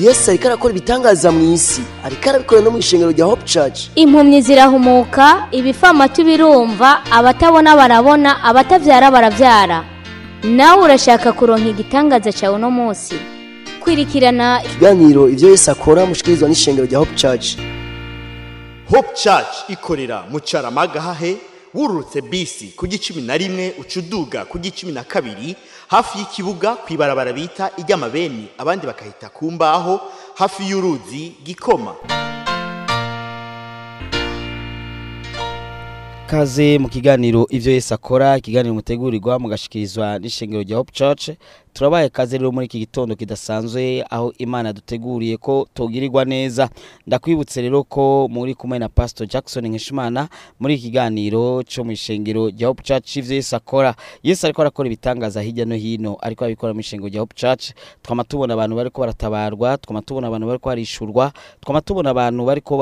yesu ariko arakora ibitangaza mu isi ariko arabikora no mu ishengero rya hope church impumyi zirahumuka ibifamatu birumva abatabona barabona abatabyara barabyara nawe urashaka kuronka igitangaza cyawe uno munsi kwirikirana ikiganiro ibyo yesu akora mushikirizwa n'ishengero rya hope church hope church ikorera mu caramaga hahe wururutse bisi ku gicumi na rimwe ucuduga ku gicumi na kabiri hafi y'ikibuga ku ibarabara bita iry'amabeni abandi bakahita ku mbaho hafi y'uruzi gikoma kaze mu kiganiro ibyo Yesu akora ikiganiro mutegurirwa mugashikirizwa n'ishengero rya Hope Church turabaye kaze rero muri iki gitondo kidasanzwe aho imana duteguriye ko tugirirwa neza ndakwibutse rero ko muri kumwe na pastor Jackson Nkishimana muri ikiganiro cyo mu ishengero rya Hope Church ivyo Yesu akora Yesu ariko arakora ibitangaza hirya no hino ariko abikora mu ishengero rya Hope Church twama tubona abantu bariko baratabarwa twama tubona abantu bariko barishurwa twama tubona abantu bariko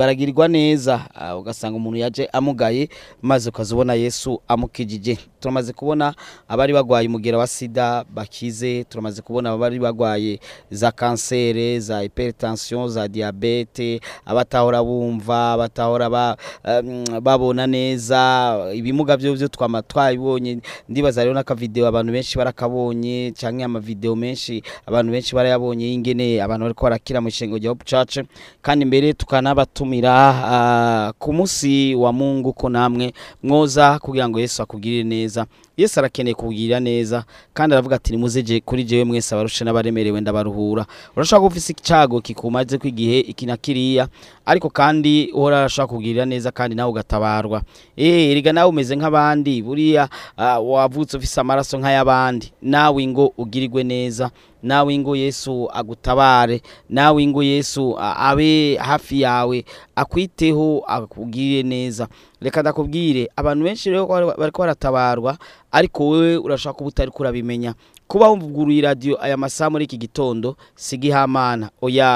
baragirirwa neza ah, ugasanga umuntu yaje amugaye maze ukazubona Yesu amukijije turamaze kubona abari bagwaye umugera wa sida bakize turamaze kubona bari bagwaye za kanseri za hypertension za diabete abatahora bumva abatahora babona neza ibimuga byo byo twama twabibonye ndibaza rero n'akavideo abantu benshi barakabonye cyangwa amavideo menshi abantu benshi barayabonye y'ingene abantu bari barakira mu ishengo rya Hope Church kandi mbere tukanabatumira ku munsi wa Mungu ko namwe mwoza kugira ngo Yesu akugirire neza yesu arakeneye kubwira neza kandi aravuga ati nimuzeje kuri jewe mwese abarushe n'abaremerewe ndabaruhura urashaka ufise icyago kikumaze ku igihe iki na kiriya ariko kandi uhora arashaka kugirira neza kandi nawe ugatabarwa eh riga nawe umeze nk'abandi buriya ah, wavutse ufise amaraso nk'ay'abandi nawe ngo ugirirwe neza nawe ingo yesu agutabare nawe ingo yesu abe hafi yawe akwiteho akubwire neza reka ndakubwire abantu benshi rero bari baratabarwa ariko wowe urashaka kuba utari kurabimenya kuba wuguruye radiyo aya masaha muri iki gitondo sigihamana gihamana oya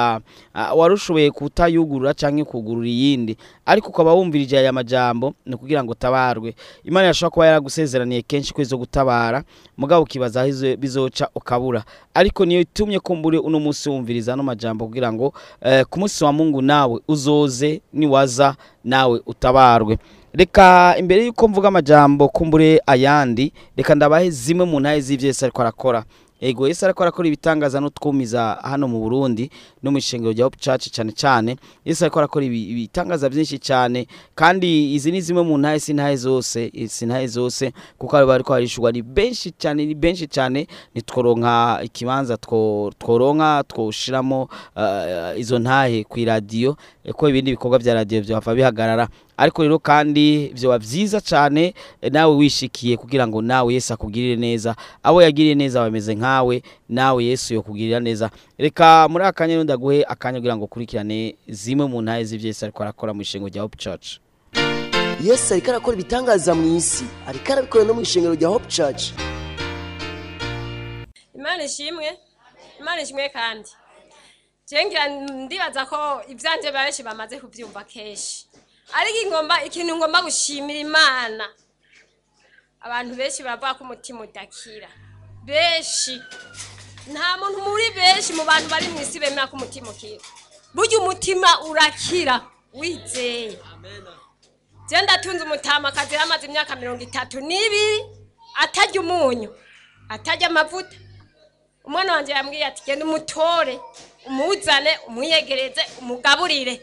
warushoboye kutayugurura cyangwa kugurura iyindi ariko ukaba wumvirije aya majambo ni ukugira ngo utabarwe imana yashobora kuba yaragusezeraniye kenshi ko zo gutabara mugabo ukibaza aho bizoca ukabura ariko niyo itumye kumbure uno munsi wumviriza ano majambo kugira ngo eh, ku munsi wa mungu nawe uzoze niwaza nawe utabarwe reka imbere y'uko mvuga amajambo kumbure ayandi reka ndabahe zimwe mu ntahe z'ibyo yesi ariko arakora ego yesi ariko arakora ibitangaza n'utwumiza hano mu burundi no mu ishingiro rya hope church cyane cyane yesi ariko arakora ibitangaza byinshi cyane kandi izi ni zimwe mu ntahe si zose si ntahe zose kuko aba ariko harishurwa ni benshi cyane ni benshi cyane nitworonka ikibanza tworonka twoshyiramo eh, izo ntahe ku iradiyo ko ibindi bikorwa bya radiyo byahava bihagarara ariko rero kandi byaba byiza cyane eh, nawe wishikiye kugira ngo nawe Yesu akugirire neza abo yagiriye neza bameze nkawe nawe Yesu yo kugirira neza reka muri aka kanya ndaguhe akanya kugira ngo ukurikirane zimwe mu ntahe z'ibyo Yesu ariko arakora mu ishingo rya Hope Church Yesu ariko arakora ibitangaza mu isi ariko arabikora no mu ishingiro rya Hope Church Imana ishimwe Imana ishimwe kandi ndibaza ko ibyanjye benshi bamaze kubyumva kenshi ariko ingomba ikintu ngomba gushimira imana abantu benshi baravuga ko umutima udakira benshi nta muntu muri benshi mu bantu bari mu isi bemera ko umutima ukira burya umutima urakira wizeye genda atunze umutama akazi amaze imyaka mirongo itatu n'ibiri atajya umunyu atajya amavuta umwana wanjye yambwiye ati genda umutore umuzane umwiyegereze umugaburire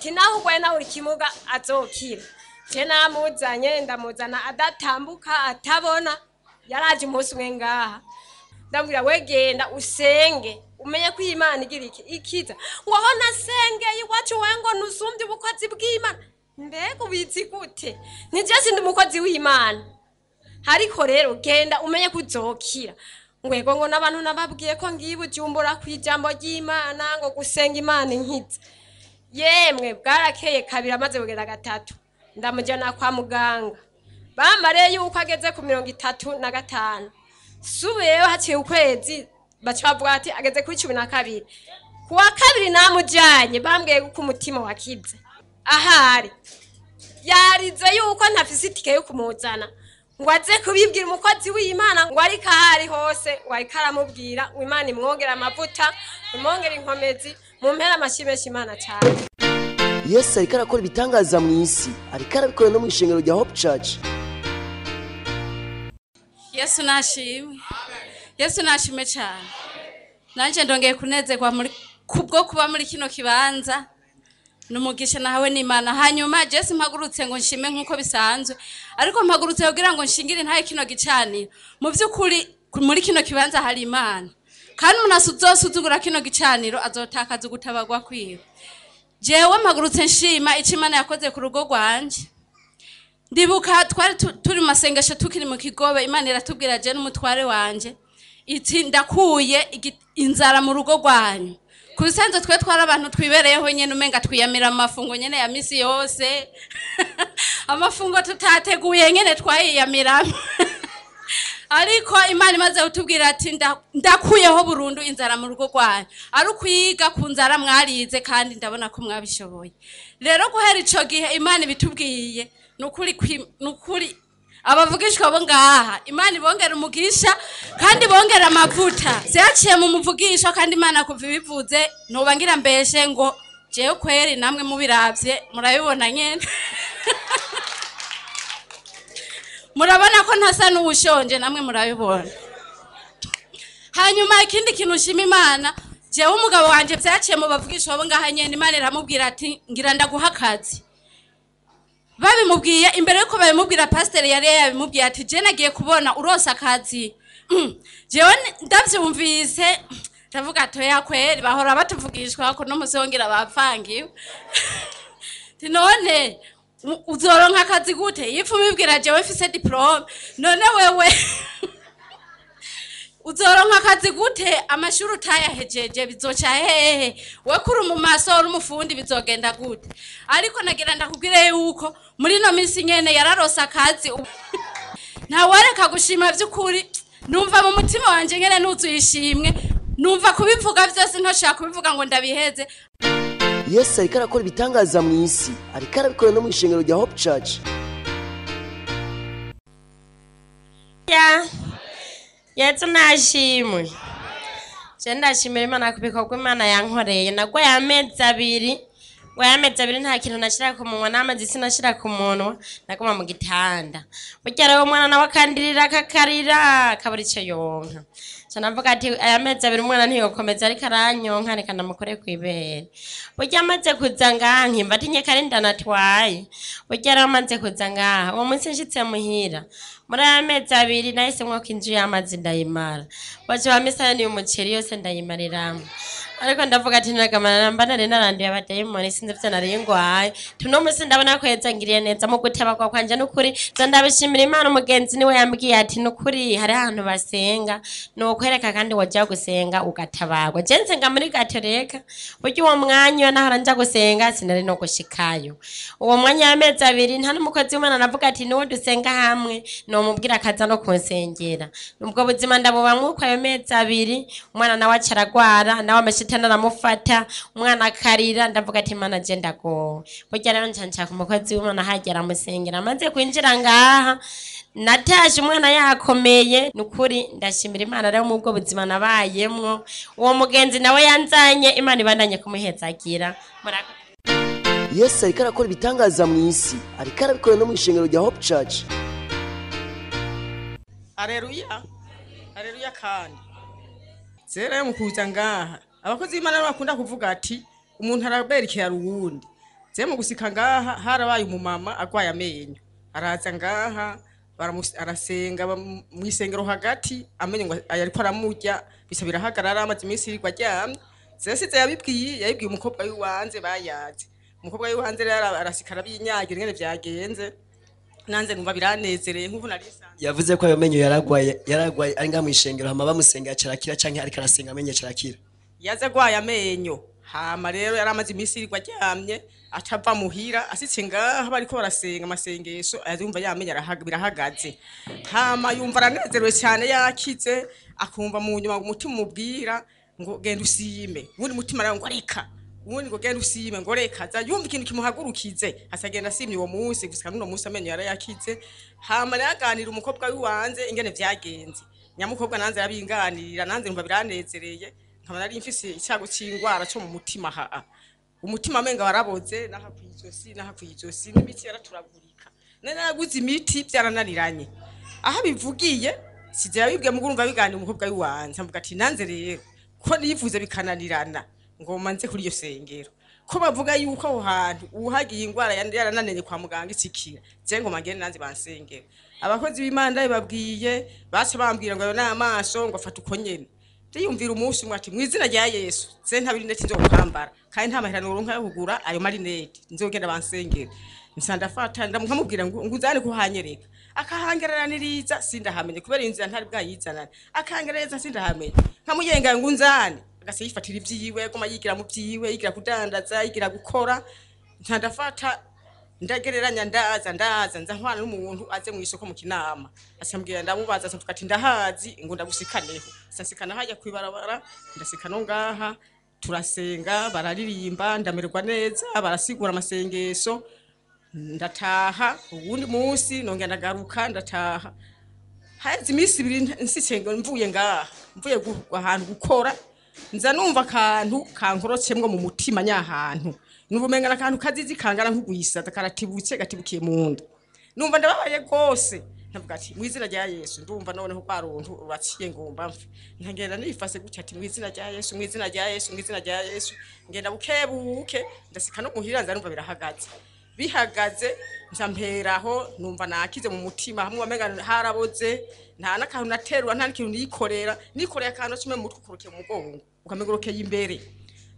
ati naho urwaye uri kimuga azokira je namuzanye ndamuzana adatambuka atabona yaraje umunsi umwe ngaha ndabwira wegenda genda usenge umenye ko imana igira iki ikiza woho nasengeye iwacu we ngo nusumbye ubukozi bw'imana mbega ubizi gute nijye sindi umukozi w'imana ariko rero genda umenye ko uzokira ngwego ngo n'abantu nababwiye ko ngiye ku ijambo ry'imana ngo gusenga imana inkitse yemwe bwarakeye kabiri amaze kugera gatatu ndamujyana kwa muganga bambare yuko ageze ku mirongo itatu na gatanu subiyeyo haciye ukwezi baca bavuga ati ageze kuri cumi na kabiri ku wa kabiri namujyanye bambwiye ko umutima wakize ahari yarize yuko ntafise itike yo kumuzana ngo aze kubibwira umukozi w'imana ngo ariko aho hose ngo ariko aramubwira ngo imana imwongere amavuta imwongere inkomezi mu mpera amashyi benshi cyane yesu ariko arakora ibitangaza mu isi ariko arabikora no mu ishingano rya hope church yesu nashimwe yesu nashimwe cyane nanjye ndongeye kunezerwa kubwo kuba muri kino kibanza numugisha nawe n'imana hanyuma jesi mpagurutse ngo nshime nk'uko bisanzwe ariko mpagurutse kugira ngo nshingire ntayo kino gicaniro mu by'ukuri muri kino kibanza hari imana kandi umuntu azosuzugura kino gicaniro azotakaza ugutabagwa kwiwe jewe mpagurutse nshima icyo yakoze ku rugo rwanjye ndibuka twari turi mu masengesho tukiri mu kigobe imana iratubwira jewe n'umutware wanjye iti ndakuye inzara mu rugo rwanyu ku bisanzwe twe twari abantu twibereyeho nyine umenga twiyamira amafungo nyine ya minsi yose amafungo tutateguye nyine twayiyamiramo ariko imana imaze kutubwira ati ndakuyeho burundu inzara mu rugo rwanyu ari ukwiga ku nzara mwarize kandi ndabona ko mwabishoboye rero guhera icyo gihe imana ibitubwiye ni ukuri abavugishwa bo ngaha imana ibongera umugisha kandi bongera amavuta byaciye mu muvugisho kandi imana kuva ibivuze ntubangira mbeshe ngo jewe kweri namwe mubirabye murabibona nyine murabona ko ntasa n'ubushonje namwe murabibona hanyuma ikindi kintu ushima imana njyewe umugabo wanjye byaciye mu bavugisha abo ngaha nyine imana iramubwira ati ngira ndaguha akazi babimubwiye imbere y'uko babimubwira pasiteri yari yabimubwiye ati jene agiye kubona urose akazi njyewe hmm. ndabyumvise ndavuga atoya kweri bahora batuvugishwa ko n'umusongera bapangiwe none uzoronka akazi gute yipfa umubwira jewe fise diporome none wewe uzoronka akazi gute amashuri utayahejeje bizoca hehe we kuri mu maso uri bizogenda gute ariko nagira ndakubwire yuko muri ino minsi nyene yararose akazi ntawareka gushima by'ukuri numva mu mutima wanjye nyene nuzuye numva kubivuga byose ntoshobora kubivuga ngo ndabiheze yesu ariko arakora ibitangaza mu isi ariko arabikora no mu ishingano rya hope church yesu ntashimwe njyewe ndashimira imana ku bikorwa imana yankoreye nagwaye amezi abiri ngwaye amezi abiri nta kintu nashyira ku munwa n'amazi sinashyira ku munwa naguma mu gitanda burya rero umwana nawe akandirira akakarira akabura icyo yonka sanavuga ati aya mezi abiri umwana ntiyokomeza ariko aranyonka reka namukore ku ibere burya amaze kuza ngaha nkimba atinye kare ndanatwaye burya yari amaze kuza ngaha uwo munsi nshitse muhira muri aya mezi abiri nahise mwako inzu y'amazi ndayimara baje ba misayani y'umuceri yose ndayimariramo ariko ndavuga ati nagamanambana nena randi yabadayimoni sinzi ivyo nari ngo hayo tuno musi ndabona ko yatangiriye neza mu gutabagwa kwanje n'ukuri zo ndabishimira imana umugenzi niwe yambwiye ati n'ukuri hari ahantu basenga ni ukwereka kandi wajya gusenga ugatabagwa je nsenga muri gatoreka uryo uwo mwanya iyo nahora njya gusenga sinari no gushikayo uwo mwanya w'amezi abiri nta n'umukozi w'imana navuga ati niwo dusenga hamwe ni umubwira akaza no kunsengera ubwo buzima ndabubamwe uko ayo mezi abiri umwana nawe acyo aragwara nawe amashyiga umutana aramufata umwana akarira ndavuga ati mwana agenda go burya rero nshaka umukozi w'umwana ahagera amusengera amaze kwinjira ngaha natashe umwana yakomeye ni ukuri ndashimira imana rero mu bwo buzima nabayemo uwo mugenzi nawe yanzanye imana ibandanye kumuhetsagira yesu ariko arakora ibitangaza mu isi ariko arabikora no mu ishingiro rya hope church areruya areruya kandi rero mu kuza ngaha abakozi b'imana bakunda kuvuga ati umuntu araberekera uwundi ze mu gusika ngaha harabaye umumama arwaye amenyo araza ngaha arasenga mu isengero hagati amenyo ngo ariko aramurya bisa birahagarara amaze iminsi yirirwa aryamye zesize yabibwiye yabibwiye umukobwa w'iwanze bayaze umukobwa w'iwanze rero arasika arabinyagira nyine byagenze nanze numva biranezereye nk'ubu narisanzwe yavuze ko ayo menyo yaragwaye yaragwaye ari ngaha mu isengero hama bamusenga acarakira canke ariko arasenga amenyo acarakira yaze agwaye amenyo hama rero yari amaze iminsi yirirwa aryamye acava muhira asitse ngaho bariko barasenga amasengesho yumva yamenye birahagaze hama yumva aranezerewe cyane yakize akumva mu nyuma umutima umubwira ngo genda usime ubundi mutima aravuga ngo reka ubundi ngo genda usime ngo reka yumva ikintu kimuhagurukize asagenda asimye uwo munsi gusa n'uno munsi amenyo yarayakize hama yaganira umukobwa wiwanze ingene byagenze nyamukobwa nanze arabinganirira nanze numva biranezereye nkaba nari mfise icyago cy'indwara cyo mu mutima haa umutima amenga waraboze n'ahakwiye ijosi n'ahakwiye ijosi n'imitsi yaraturagurika nari naraguze imiti byarananiranye aho bivugiye sida yabibwiye muguru umva biganira umukobwa w'iwanjye mvuga ati nanze rero ko nivuze bikananirana ngo manze kuri iyo sengero ko bavuga yuko aho hantu uhagiye indwara yarananiranye kwa muganga itsikira nze ngo magende nanze bansengera abakozi b'imana babwiye baca bambwira ngo ayo ni amaso ngo afate uko nyene yumvira umunsi umwe ati mu izina rya yesu se nta birineti nzo gukambara kandi nta mahera nuronka yo kugura ayo marinete nzogenda bansengera nsandafata ndamukambubwira ngo uzane kuhanyereka akahangeraniriza sindahamenye kubera inzira ntari bwayizanane akangereza sindahamenye nkamuyenga ngo unzane agase yifatira ibyiwe aguma yigira mu byiwe yigira kudandaza yigira gukora ntandafata ndagereranya ndaza ndaza nzahwana n'umuntu aze mu isoko mu kinama asambwira ndamubaza asambwira ati ndahazi ngo ndagusikaneho sasikana hajya kwibarabara ndasikana ngaha turasenga bararirimba ndamererwa neza barasigura amasengesho ndataha ubundi munsi nongera ndagaruka ndataha hazi iminsi ibiri nsisenga mvuye ngaha mvuye ahantu gukora nza numva akantu kankorokemwo mu mutima nyahantu n'ubumenga akantu kazizi kangana nk'uguyisata karatibutse gatibukiye mu nda numva ndababaye rwose ndavuga ati mu izina rya yesu ndumva noneho kwa runtu uraciye ngumba mfe nkagenda nifase gutya ati mu izina rya yesu mu izina rya yesu mu izina rya yesu ngenda buke ndaseka no muhira nzarumva birahagaze bihagaze nza numva nakize mu mutima hamwe wamenga haraboze nta n'akantu naterura nta n'ikintu nikorera nikoreye akantu kimwe mu mutwe ukuruke mu mugongo ukamegurukeye imbere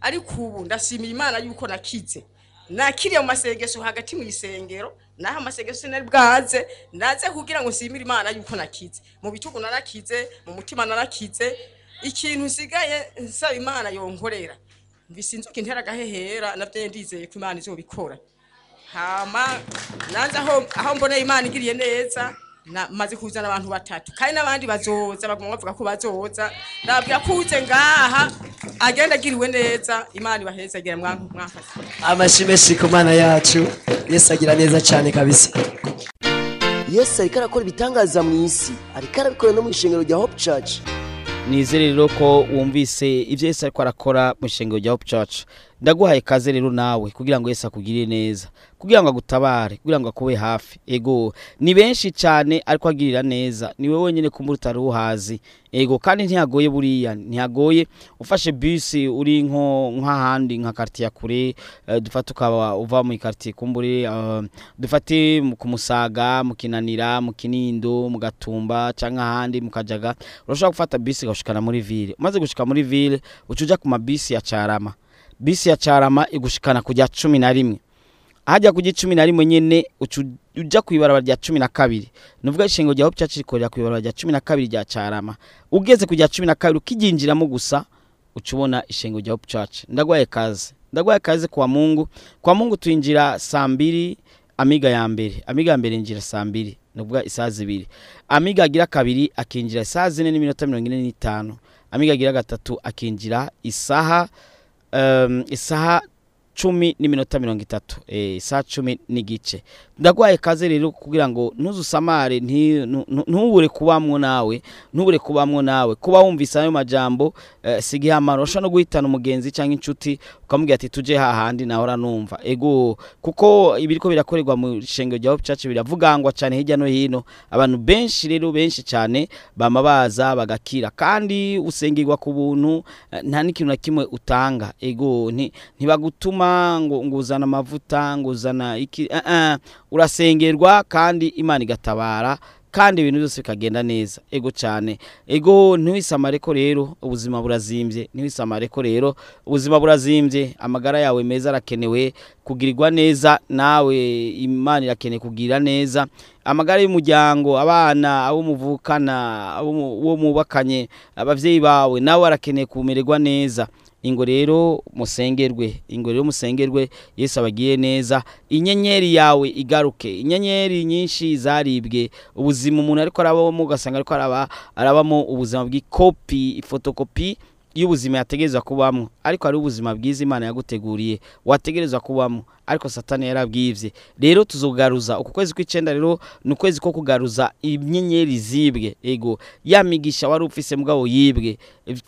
ariko ubu ndashimira imana yuko nakitse nakiriye mu masengesho hagati mu isengero naho amasengesho nari bwanze ndaze kugira ngo nshimire imana yuko nakitse mu bitugu narakitse mu mutima narakitse ikintu nsigaye nsaba imana yonkorera bisinzuka intera agahehera nabyo ndizeye ko imana izobikora hama nanze aho mboneye imana igiriye neza maze kuza n’abantu batatu kandi n'abandi bazoza bagomba bavuga ko bazoza ndababwira ko ngaha agenda agiriwe neza imana ibaheze agira mwaka amashimwe shi ku mana yacu yesu agira neza cyane kabisa yesu ariko arakora ibitangaza mu isi ariko arabikora no mu ishingiro rya hope church nizere rero ko wumvise ibyo yesu ariko arakora mu ishingiro rya hope church ndaguhaye ikaze rero nawe kugira ngo Yesu akugirire neza kugira ngo agutabare kugira ngo akube hafi ego ni benshi cyane ariko agirira neza ni we wenyine kumurutara uhazi ego kandi ntiyagoye buriya ntiyagoye ufashe bisi uri nko nk'ahandi nka karitsiye kure eh, dufate ukaba uva mu karitsiye kumbure eh, dufate ku musaga mu kinanira mu kinindo mu gatumba cyangwa ahandi mu kajaga urashobora gufata bisi ugashikana muri ville umaze gushika muri ville uca ujya ku mabisi ya carama bisi ya carama igushikana kujya cumi na rimwe hajya kujya cumi na rimwe nyine ujya ku ibarabara rya cumi na kabiri ni ukuvuga ishinga rya hope rikorera ku ibarabara rya cumi na kabiri rya carama ugeze kujya cumi na kabiri ukiyinjiramo gusa uca ubona ishinga rya hope church ndagwaye kaze ndagwaye kaze kwa mungu kwa mungu tuyinjira saa mbiri amiga ya mbere amiga ya mbere yinjira saa mbiri ni ukuvuga isaha zibiri amiga agira kabiri akinjira isaha zine n'iminota mirongo ine n'itanu amiga agira gatatu akinjira isaha isaha cumi n'iminota mirongo itatu eh, isaha cumi n'igice ndaguhaye ikaze rero kugira ngo ntuzusamare ntubure kubamwo nawe ntubure kubamwo nawe kuba wumvise ayo majambo eh, siga ihamaro ushobora no guhitana umugenzi cyangwa inshuti ukamubwira ati tujye hahandi nahora numva ego kuko ibiriko birakorerwa mu shengero rya hope biravugangwa cyane hirya no hino abantu benshi rero benshi cyane bama baza bagakira kandi usengirwa ku buntu eh, nta n'ikintu na kimwe utanga ego ntibagutuma ngo ngo uzana amavuta ngo uzana iki eh, urasengerwa kandi imana igatabara kandi ibintu byose bikagenda neza ego cyane ego ntiwisamare ko rero ubuzima burazimbye ntiwisamare ko rero ubuzima burazimbye amagara yawe meza arakenewe kugirirwa neza nawe imana irakeneye kugira neza amagara y'umuryango abana abo muvukana uwo mubakanye ababyeyi bawe nawe arakeneye kumererwa neza ingo rero musengerwe ingo rero musengerwe Yesu abagiye neza inyenyeri yawe igaruke inyenyeri nyinshi zaribwe ubuzima umuntu ariko arabamo ugasanga ariko arabamo ubuzima bw'ikopi ifotokopi y'ubuzima yategereza kubamo ariko ari ubuzima bwiza imana yaguteguriye wategereza kubamo ariko satani yarabwibye rero tuzugaruza uku kwezi kw'icyenda rero ni ukwezi ko kugaruza inyenyeri zibwe ego yamigisha wari ufise mugabo yibwe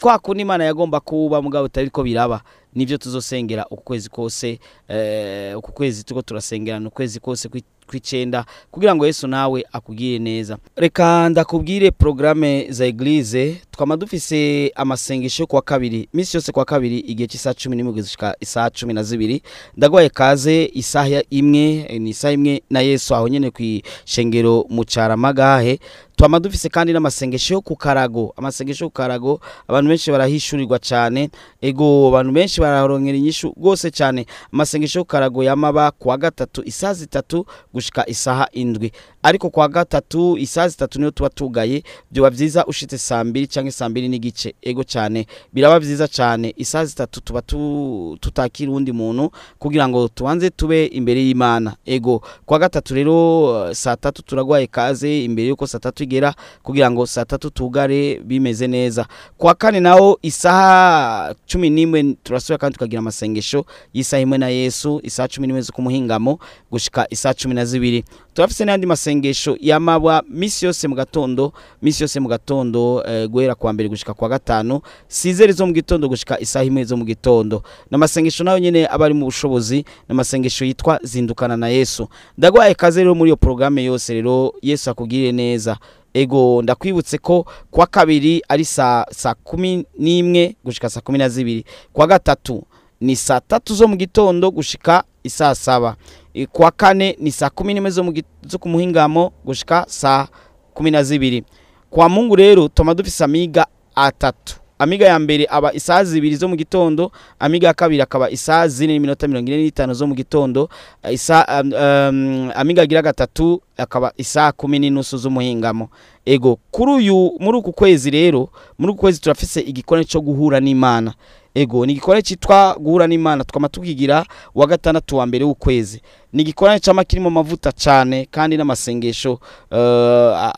kwa kundi imana yagomba kuba mugabo utari ko biraba nibyo tuzosengera uku kwezi kose eh, uku kwezi tuko turasengerana ukwezi kose kw'icyenda kugira ngo yesu nawe akubwire neza reka ndakubwire porogaramu za egirize twaba dufise amasengesho kwa kabiri iminsi yose kwa kabiri igihe cy'isaha cumi n'imwe gushika isaha cumi na zibiri ndagwaye kaze isaha imwe eh, ni isaha imwe na yesu aho nyine ku ishengero mu cyaramagahe twaba dufise kandi n'amasengesho yo ku karago amasengesho yo ku karago abantu benshi barahishurirwa cyane ego abantu benshi bararongera inyishu rwose cyane amasengesho yo ku karago yamaba kuwa gatatu isaha zitatu gushika isaha indwi ariko kuwa gatatu isaha zitatu niyo tuba tugaye byaba byiza ushitse saa mbiri cyangwa canke saa mbiri n'igice ego cyane biraba byiza cyane isaha zitatu tuba tutakira undi muntu kugira ngo tubanze tube imbere y'imana ego kwa gatatu rero eh, saa tatu turagwaye kaze imbere y'uko saa tatu igera kugira ngo saa tatu tugare bimeze neza kwa kane nao isaha cumi n'imwe turasubira kandi tukagira amasengesho y'isaha imwe na yesu isaha cumi n'imwe z'ukumuhingamo gushika isaha cumi na zibiri turafise n'andi masengesho yamabwa misi yose mu gatondo misi yose mu gatondo eh, guhera guhera kuwa mbere gushika kuwa gatanu sizeri zo mu gitondo gushika isaha imwe zo mu gitondo n'amasengesho nayo nyene aba ari mu bushobozi n'amasengesho yitwa zindukana na Yesu ndagwaye kaze rero muri iyo programme yose rero Yesu akugirire neza ego ndakwibutse ko kwa kabiri ari saa kumi n'imwe gushika saa kumi na zibiri kwa gatatu ni saa tatu zo mu gitondo gushika isaa saba kwa kane ni saa kumi n'imwe zo ku muhingamo gushika saa kumi na zibiri kwa mungu rero tuba dufite amiga atatu amiga ya mbere aba isaha zibiri zo mu gitondo amiga ya kabiri akaba isaha zine n'iminota mirongo ine n'itanu zo mu gitondo amiga agira gatatu akaba isaha kumi n'inusu z'umuhingamo ego kuri uyu muri uku kwezi rero muri uku kwezi turafise igikoni cyo guhura n'imana ego ni igikorwa cyitwa guhura n'imana tukaba tukigira wa gatandatu wa mbere w'ukwezi ni igikorwa cyama kirimo amavuta cyane kandi n'amasengesho eh,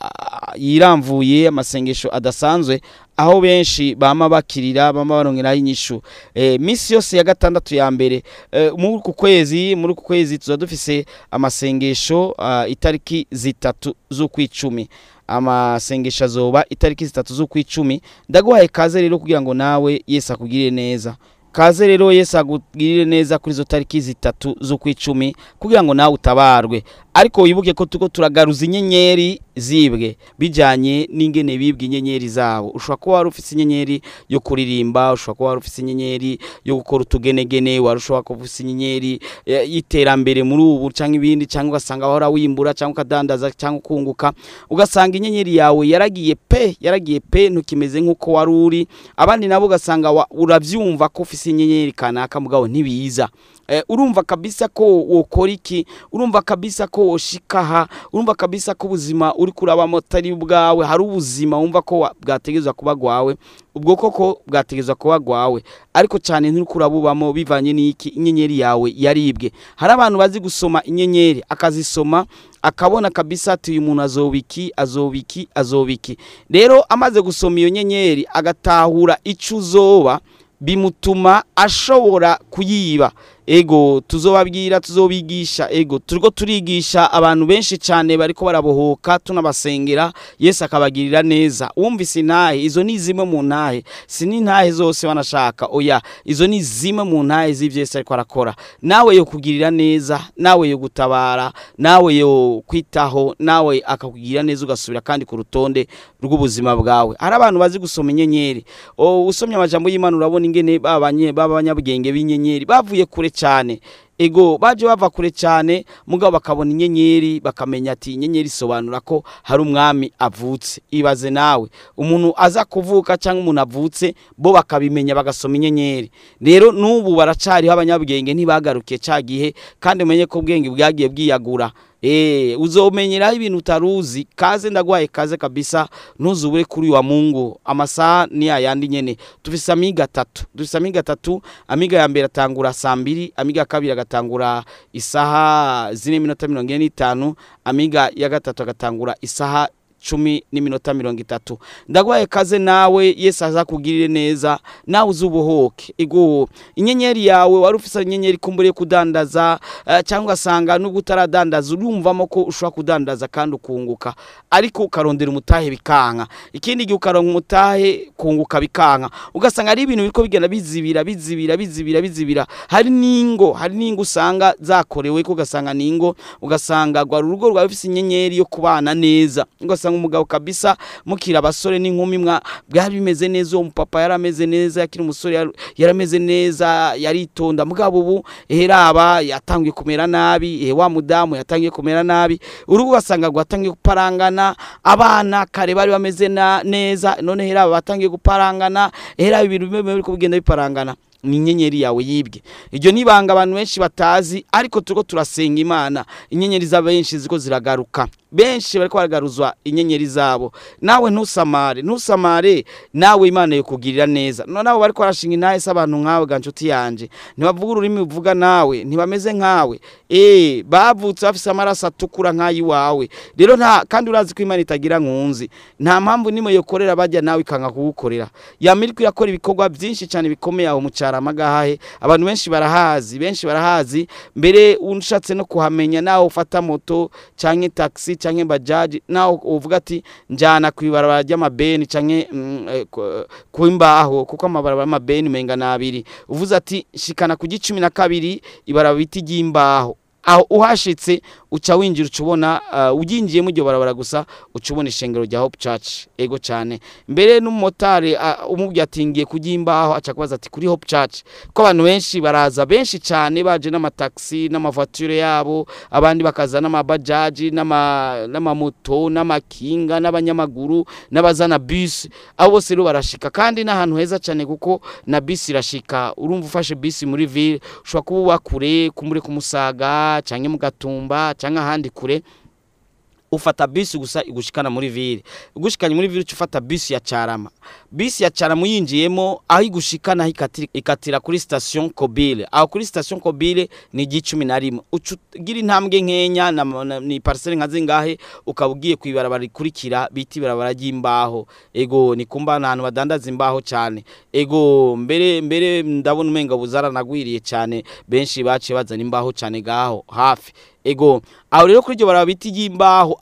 yiramvuye amasengesho adasanzwe aho benshi bama bakirira bama barongeraho inyishu eh, minsi yose ya gatandatu ya mbere eh, muri uku kwezi muri uku kwezi tuba dufise amasengesho itariki zitatu z'ukwicumi amasengesho azoba itariki zitatu icumi. ndaguhaye kaze rero kugira ngo nawe yesu akugirire neza kaze rero yesi akugirire neza kuri izo tariki zitatu icumi, kugira ngo nawe utabarwe ariko wibuke ko tuko turagaruza inyenyeri zibwe bijyanye n'ingene bibwe inyenyeri zabo ushobora kuba wari ufite inyenyeri yo kuririmba ushobora kuba wari ufite inyenyeri yo gukora utugenegene wari ushobora kuba ufite inyenyeri e, y'iterambere muri ubu cyangwa ibindi cyangwa ugasanga wahora wimbura cyangwa ukadandaza cyangwa ukunguka ugasanga inyenyeri yawe yaragiye pe yaragiye pe ntukimeze nk'uko wari uri abandi nabo ugasanga urabyumva ko ufite inyenyeri kanaka mugabo ntibiza Eh, urumva kabisa ko wokora iki urumva kabisa ko woshikaha urumva kabisa ko ubuzima uri kurabamo atari bwawe hari ubuzima wumva ko bwategereza kuba rwawe ubwo koko bwategereza kuba rwawe ariko cyane nturi bivanye n'iki inyenyeri yawe yaribwe hari abantu bazi gusoma inyenyeri akazisoma akabona kabisa ati uyu muntu azobiki azobiki azobiki rero amaze gusoma iyo nyenyeri agatahura icyo uzoba bimutuma ashobora kuyiba ego tuzobabwira tuzobigisha ego turiko turigisha abantu benshi cyane bariko barabohoka tunabasengera Yesu akabagirira neza wumvise intahe izo ni zimwe mu ntahe si n'intahe zose banashaka oya izo ni zimwe mu ntahe z'ibyo Yesu ariko arakora nawe yo kugirira neza nawe yo gutabara nawe yo kwitaho nawe akakugirira neza ugasubira kandi ku rutonde rw'ubuzima bwawe hari abantu bazi gusoma inyenyeri oh, usomye amajambo y'Imana urabona ingene babanye b'abanyabwenge b'inyenyeri bavuye kure cyane ego baje bava kure cyane mugabo bakabona inyenyeri bakamenya ati inyenyeri isobanura ko hari umwami avutse ibaze nawe umuntu aza kuvuka cyangwa umuntu avutse bo bakabimenya bagasoma inyenyeri rero n'ubu baracariho abanyabwenge ntibagaruke cya gihe kandi umenye ko ubwenge bwagiye bwiyagura Eh, uzomenyeraho ibintu utaruzi kaze ndagwaye kaze kabisa ntuzubure kuri uyu wa mungu amasaha ni yayandi nyene tufise amiga atatu dufise amiga atatu amiga ya mbere atangura saa mbiri amiga ya kabiri agatangura isaha zine minota mirongo ine n'itanu amiga ya gatatu agatangura isaha cumi n'iminota mirongo itatu ndaguhaye kaze nawe yesi azakugirire neza nawe uzubohoke iguho inyenyeri yawe wari ufite inyenyeri ikumburiye kudandaza eh, cyangwa asanga nubwo utaradandaza urumvamo ko ushobora kudandaza kandi ukunguka ariko ukarondera umutahe bikanka ikindi gihe ukaronga umutahe kunguka bikanka ugasanga ari ibintu biko bigenda bizibira bizibira bizibira bizibira hari n'ingo hari n'ingo usanga zakorewe ko ugasanga n'ingo ugasanga rwa rugo rwawe ufite inyenyeri yo kubana neza ugasanga musa nk'umugabo kabisa mukira abasore n'inkumi mwa byari bimeze neza uwo mupapa yari ameze neza yakiri umusore yarameze neza yaritonda mugabo ubu heraba yatangiye kumera nabi wa mudamu yatangiye kumera nabi urugo ugasanga rwatangiye guparangana abana kare bari bameze neza none heraba batangiye guparangana heraba ibintu bimwe biri kugenda biparangana ni inyenyeri yawe yibwe Ibyo nibanga abantu benshi batazi ariko turiho turasenga imana inyenyeri z'abenshi ziko ziragaruka benshi bari kugaruzwa inyenyeri zabo nawe ntusamare ntusamare nawe imana yikugirira neza nawe bari kuharashinga intahe z'abantu nkawe bwa nshuti yanjye ntibavuga ururimi uvuga nawe ntibameze nkawe eee eh, bavutse bafite amaraso atukura nk'ay'iwawe rero nta kandi urazi ko imana itagira nkunzi nta mpamvu nimo yokorera bajya nawe ikanga kuwukorera kugukorera yamirika irakora ibikorwa byinshi cyane bikomeye aho mu cyaramagahahe abantu benshi barahazi benshi barahazi mbere ushatse no kuhamenya nawe ufata moto cyangwa itagisi cyangwa bajaji nawe uvuga ati njyana ku ibarabara ry'amabeni cyangwa mm, eh, ku imbaho kuko amabarabara y'amabeni menga ni abiri uvuze ati shikana ku cumi na kabiri ibarabara biti ry'imbaho aho uhashitse uca winjira uca ubona eh, ugingiye mu barabara gusa uca ubona ishengero rya hope church ego cyane mbere n'umumotari eh, umubye atingiye kujya imbaho aca kubaza ati kuri hope church ko abantu benshi baraza benshi cyane baje n'amataxi n'amavatire yabo abandi bakaza n'amabajaji n'amamoto n'amakinga n'abanyamaguru n'abazana bisi abo bose rero barashika kandi n'ahantu heza cyane kuko na bisi irashika urumva ufashe bisi muri ville ushobora kuba uba kure kumure kumusaga cyangwa mu gatumba cyangwa ahandi kure ufata bisi gusa igushikana muri ville ugushikanye muri ville ufata bisi ya Carama bisi ya Carama yinjiyemo aho igushikana ikatira kuri station Kobile aho kuri station Kobile ni gicumi na rimwe ugira intambwe nkenya ni parcelle nka zingahe ukabugiye kwibarabara rikurikira biti barabara ry'imbaho ego ni kumba ahantu badandaza imbaho cyane ego mbere mbere ndabona umenga nagwiriye cyane benshi baciye bazana imbaho cyane gaho hafi ego aho rero kuri iryo baraba biti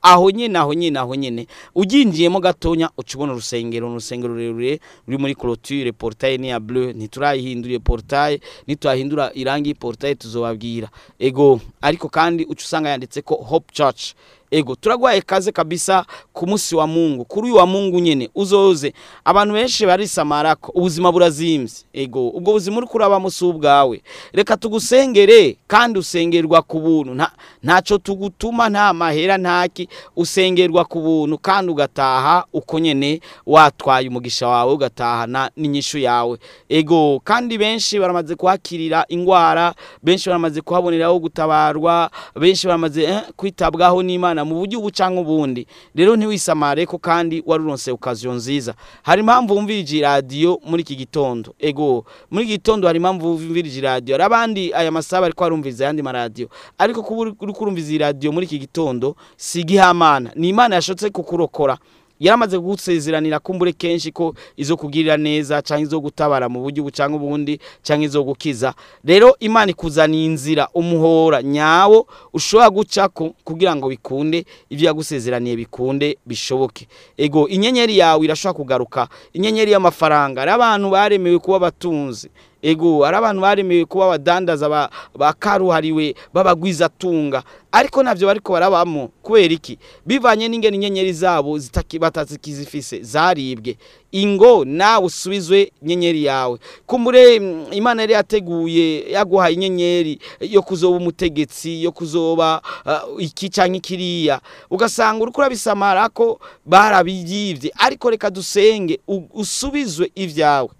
aho nyine aho nyine aho nyine uginjiyemo gatonya ucubona ubona urusengero urusengero rurerure ruri muri korotire porutaye ni iya bure ntiturayihindure porutaye ntitwahindura irangi porutaye tuzobabwira ego ariko kandi uca usanga yanditse ko hope church ego turaguhaye kaze kabisa ku munsi wa mungu kuri uyu wa mungu nyine uzoze abantu benshi barisamara ko ubuzima burazimbye ego ubwo buzima uri kuraba musi ubwawe reka tugusengere kandi usengerwa ku buntu ntacyo tu gutuma nta mahera ntaki usengerwa ku buntu kandi ugataha uko nyine watwaye umugisha wawe ugatahana n'inyishu yawe ego kandi benshi baramaze kuhakirira indwara benshi baramaze kuhaboneraho gutabarwa benshi baramaze eh, kwitabwaho n'imana mu buryo ubu cyangwa ubundi rero ntiwisamare ko kandi waruronse ukaziyo nziza hari impamvu wumvirije radiyo muri iki gitondo ego muri iki gitondo hari impamvu wumvirije radiyo hari abandi aya masaha bari kwarumviriza ayandi maradiyo ariko kuba uri kurumviriza iradiyo muri iki gitondo si igihamana ni imana yashotse kukurokora yaramaze kugusezeranira kumbure kenshi ko izo kugirira neza cyangwa izo gutabara mu buryo cyangwa ubundi cyangwa izo gukiza rero imana ikuzaniye inzira umuhora nyawo ushobora guca kugira ngo bikunde ibyo yagusezeraniye bikunde bishoboke ego inyenyeri yawe irashobora kugaruka inyenyeri y'amafaranga ari abantu baremewe kuba batunze ego ari abantu baremewe kuba abadandaza ba karuhariwe b'abagwizatunga ariko nabyo bariko barabamo kubera iki bivanye n'ingene inyenyeri zabo batakizifise zaribwe ingo nawe usubizwe inyenyeri yawe kumbure mm, imana yari yateguye yaguhaye inyenyeri yo kuzoba umutegetsi yo kuzoba ah, iki cyangwa ikiriya ugasanga uri kurabisamara ko barabiyibye ariko reka dusenge usubizwe ibyawe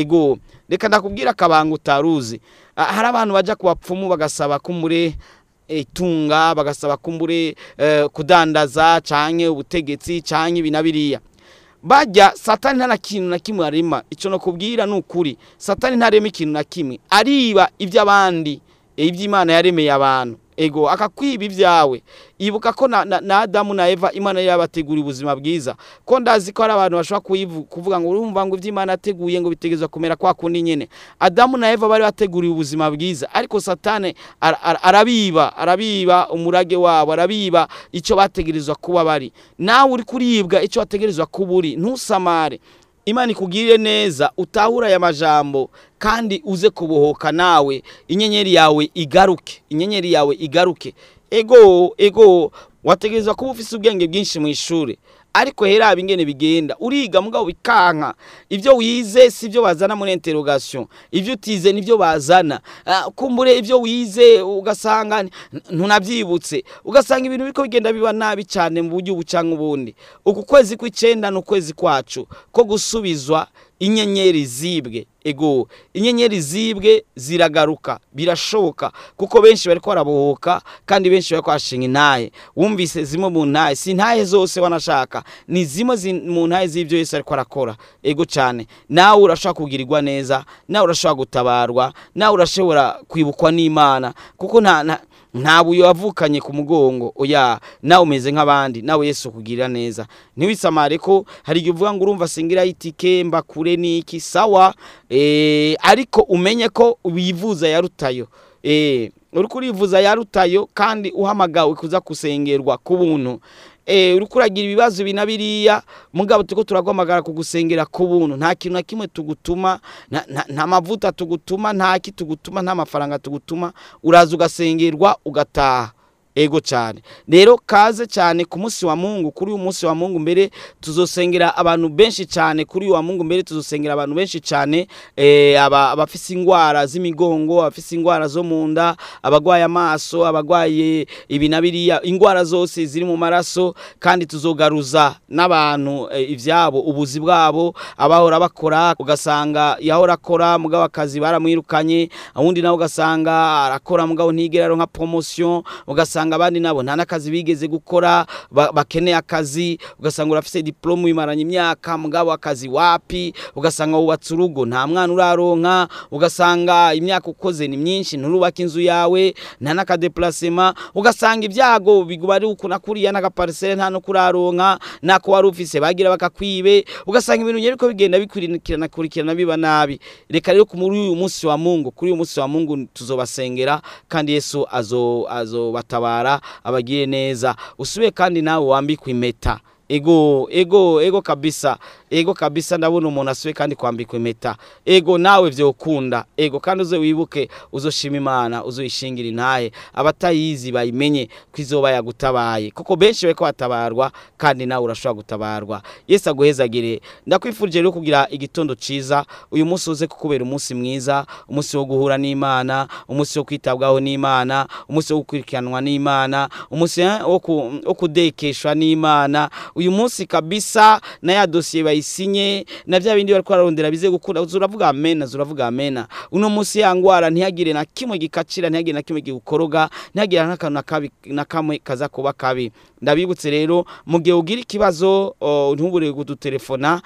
ego reka ndakubwira akabanga utaruzi ah, hari abantu bajya ku bapfumu bagasaba ko muri itunga eh, bagasaba ko muri eh, kudandaza cyangwa ubutegetsi cyangwa ibi na biriya bajya satani nta kintu na kimwe arema icyo nakubwira ni ukuri satani ntarema ikintu na kimwe ariba iby'abandi eh, iby'imana yaremeye abantu ego akakwiba ibyawe ibuka ko na adamu na eva imana yabateguriye ubuzima bwiza ko ndazi ko hari abantu bashobora kuvuga ngo urumva ngo ibyo imana yateguye ngo bitegereza kumera kwa kundi nyine adamu na eva bari bateguriye ubuzima bwiza ariko satane arabiba arabiba umurage wabo arabiba icyo bategerezwa kuba bari nawe uri kuribwa icyo wategerezwa kuba uri ntusamare imana ikugirire neza utahura aya majambo kandi uze kubohoka nawe inyenyeri yawe igaruke inyenyeri yawe igaruke ego ego wategereza kuba ufite ubwenge bwinshi mu ishuri ariko hera abingene bigenda uriga mugabo bikanka ibyo wize si byo bazana muri interrogation ibyo utize nibyo bazana ah, kumbure ibyo wize ugasanga ntunabyibutse ugasanga ibintu biko bigenda biba nabi cyane mu buryo bucanga ubundi uku kwezi ni ukwezi kwacu ko gusubizwa inyenyeri zibwe ego inyenyeri zibwe ziragaruka birashoboka kuko benshi bari kwarabohoka kandi benshi bari kwashinga intahe wumvise zimwe mu ntahe si intahe zose wanashaka ni zimwe mu ntahe z'ibyo yose ariko arakora ego cyane nawe urashobora kugirirwa neza nawe urashobora gutabarwa nawe urashobora kwibukwa n'imana kuko nta nta buye wavukanye ku mugongo oya nawe umeze nk'abandi nawe Yesu kugira neza ntiwisamare ko hari igihe uvuga ngo urumva singira itike mbakure n'iki sawa eh, ariko umenye ko wivuza yarutayo eh, uri kurivuza yarutayo kandi uhamagawe kuza gusengerwa ku buntu Eh, uri kuragira ibibazo ibi na biriya mugabo turiko turagwamagara kugusengera ku buntu nta kintu na kimwe tugutuma nta mavuta tugutuma nta ki tugutuma nta mafaranga tugutuma uraza ugasengerwa ugataha ego cyane rero kaze cyane ku munsi wa mungu kuri uyu munsi wa mungu mbere tuzosengera abantu benshi cyane kuri uyu wa mungu mbere tuzosengera abantu benshi cyane eh, abafise indwara z'imigongo abafise indwara zo mu nda abarwaye amaso abarwaye ibi na biriya indwara zose ziri mu maraso kandi tuzogaruza n'abantu eh, ibyabo ubuzi bwabo abahora bakora ugasanga yahora akora mugabo akazi baramwirukanye uwundi nawe ugasanga arakora mugabo ntigera nka poromosiyo ugasanga ugasanga abandi nabo nta n'akazi bigeze gukora bakeneye akazi ugasanga urafite diporome imaranye imyaka mugabo akazi wapi ugasanga wubatse urugo nta mwana uraronka ugasanga imyaka ukoze ni myinshi nturubake inzu yawe nta n'akadeparasema ugasanga ibyago bigubari nakuriya n'agaparisere nta no kuraronka nako wari ufise bagira bakakwibe ugasanga ibintu ngeri ko bigenda bikurikirana kurikirana biba nabi reka rero muri uyu munsi wa mungu kuri uyu munsi wa mungu tuzobasengera kandi yesu azobatabara gutabara abagiye neza usubiye kandi nawe wambikwe impeta ego ego ego kabisa ego kabisa ndabona umuntu asuye kandi kwambikwa impeta ego nawe byokunda ego kandi uze wibuke uzoshima imana uzoyishingire intahe abatayizi bayimenye ko izuba yagutabaye kuko benshi bari kwatabarwa kandi nawe urashobora gutabarwa yesu aguhezagire ndakwifurije rero kugira igitondo cyiza uyu munsi uze kukubera umunsi mwiza umunsi wo guhura n'imana umunsi wo kwitabwaho n'imana umunsi wo gukurikiranwa n'imana umunsi eh, wo kudekeshwa n'imana uyu munsi kabisa na ya dosiye bayisinye na bya bindi bari kwararondera bize gukunda zuravuga amena zuravuga amena uno munsi ya ngwara ntihagire na kimwe gikacira ntihagire na kimwe gikoroga ntihagire n'akantu na kamwe kaza kuba kabi ndabibutse rero mu gihe ugira ikibazo ntubure kudutelefona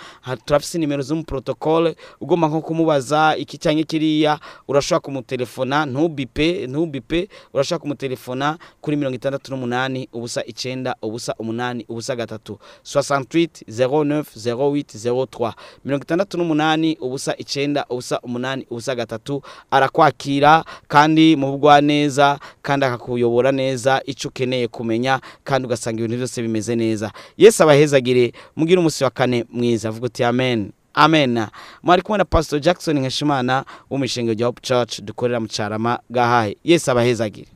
turafise nimero z'umuprotokole ugomba nko kumubaza iki cyangwa kiriya urashaka kumutelefona ntubipe ntubipe urashaka kumutelefona kuri mirongo itandatu n'umunani ubusa icyenda ubusa umunani ubusa gatatu 68 09 08 03 mirongo itandatu n'umunani ubusa icyenda ubusa umunani ubusa gatatu arakwakira kandi mu bugwa neza kandi akakuyobora neza icyo ukeneye kumenya kandi ugasanga ibintu byose bimeze neza yesu abahezagire mubwire umunsi wa kane mwiza avuga uti amen amen mwari kumwe na pastor jackson nkeshimana w'umushinga wa hope church dukorera mu carama gahahe yesu abahezagire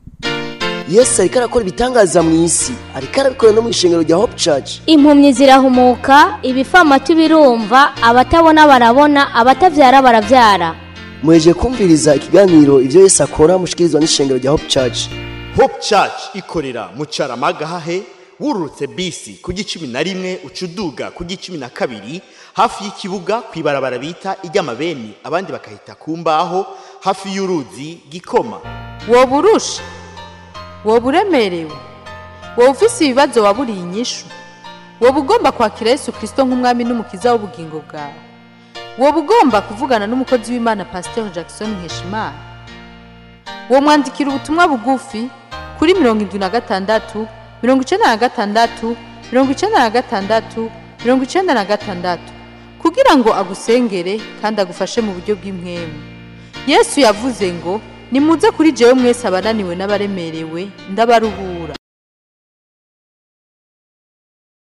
yesu ariko arakora ibitangaza mu isi ariko arabikora no mu ishengero rya hope church impumyi zirahumuka ibifamatu birumva abatabona barabona abatabyara barabyara muheje kumviriza ikiganiro ibyo yesu akora mushikirizwa n'ishengero rya hope church hope church ikorera mu caramagahahe wururutse bisi ku gicumi na rimwe ucuduga ku gicumi na kabiri hafi y'ikibuga ku ibarabara bita iry'amabeni abandi bakahita ku mbaho hafi y'uruzi gikoma woba urusha woba uremerewe wowe ufise ibibazo waburiye inyishu woba ugomba kwakira yesu kirisito nk'umwami n'umukiza w'ubugingo bwawe woba ugomba kuvugana n'umukozi w'imana pasiteri jackson nkeshimana uwo mwandikira ubutumwa bugufi kuri mirongo irindwi na gatandatu mirongo icyenda na gatandatu mirongo icyenda na gatandatu mirongo icyenda na gatandatu kugira ngo agusengere kandi agufashe mu buryo bw'imwemu yesu yavuze ngo nimuze kuri jewe mwese abananiwe n'abaremerewe ndabaruhura